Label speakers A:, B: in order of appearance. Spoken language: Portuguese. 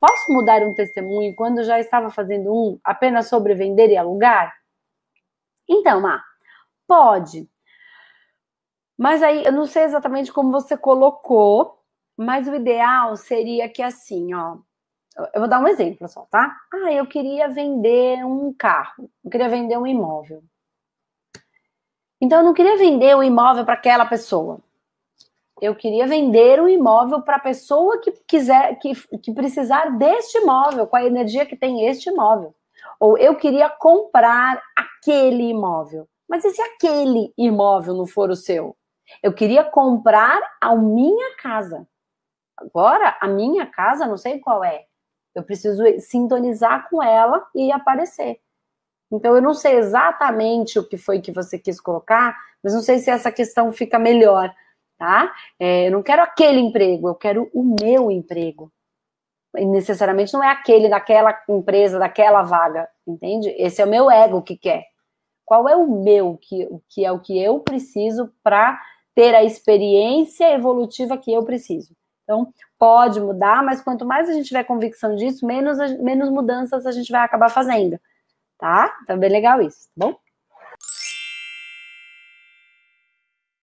A: Posso mudar um testemunho quando já estava fazendo um apenas sobre vender e alugar? Então, Má, pode. Mas aí, eu não sei exatamente como você colocou, mas o ideal seria que assim, ó. Eu vou dar um exemplo só, tá? Ah, eu queria vender um carro, eu queria vender um imóvel. Então, eu não queria vender o um imóvel para aquela pessoa. Eu queria vender o um imóvel para a pessoa que quiser, que, que precisar deste imóvel, com a energia que tem este imóvel. Ou eu queria comprar aquele imóvel. Mas e se aquele imóvel não for o seu? Eu queria comprar a minha casa. Agora, a minha casa, não sei qual é. Eu preciso sintonizar com ela e aparecer. Então, eu não sei exatamente o que foi que você quis colocar, mas não sei se essa questão fica melhor tá? É, eu não quero aquele emprego, eu quero o meu emprego. E necessariamente não é aquele daquela empresa, daquela vaga, entende? Esse é o meu ego que quer. Qual é o meu, que, que é o que eu preciso para ter a experiência evolutiva que eu preciso. Então, pode mudar, mas quanto mais a gente tiver convicção disso, menos, menos mudanças a gente vai acabar fazendo. Tá? Então, é bem legal isso, tá bom?